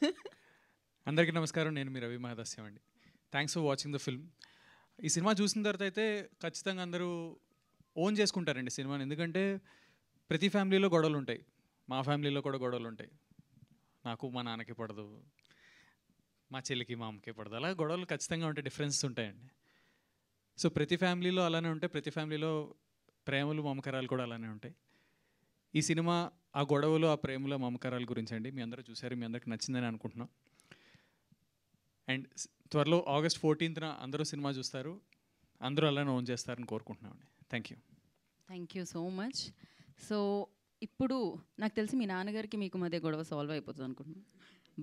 అందరికీ నమస్కారం నేను మీ రవి మహాదాస్యం అండి thanks for watching the film ఈ సినిమా చూసిన తర్వాత అయితే ఖచ్చితంగా అందరూ ఓన్ చేసుకుంటారండి సినిమాని ఎందుకంటే ప్రతి ఫ్యామిలీలో గొడవలు ఉంటాయి మా ఫ్యామిలీలో కూడా గొడవలు ఉంటాయి నాకు మా నాన్నకి పడదు మా చెల్లికి మా అమ్మకి పడదు అలా గొడవలు ఖచ్చితంగా ఉంటాయి డిఫరెన్సెస్ ఉంటాయండి సో ప్రతి ఫ్యామిలీలో అలానే ఉంటాయి ప్రతి ఫ్యామిలీలో ప్రేమలు మమకరాలు కూడా అలానే ఉంటాయి ఈ సినిమా ఆ గొడవలు ఆ ప్రేమలు మమకారాల గురించి అండి మీ అందరూ చూశారు మీ అందరికి నచ్చిందని అనుకుంటున్నాం అండ్ త్వరలో ఆగస్ట్ ఫోర్టీన్త్న అందరూ సినిమా చూస్తారు అందరూ అలానే ఓన్ చేస్తారని కోరుకుంటున్నామండి thank you thank you so much so ఇప్పుడు నాకు తెలిసి మీ నాన్నగారికి మీకు మధ్య గొడవ సాల్వ్ అయిపోతుంది అనుకుంటున్నాను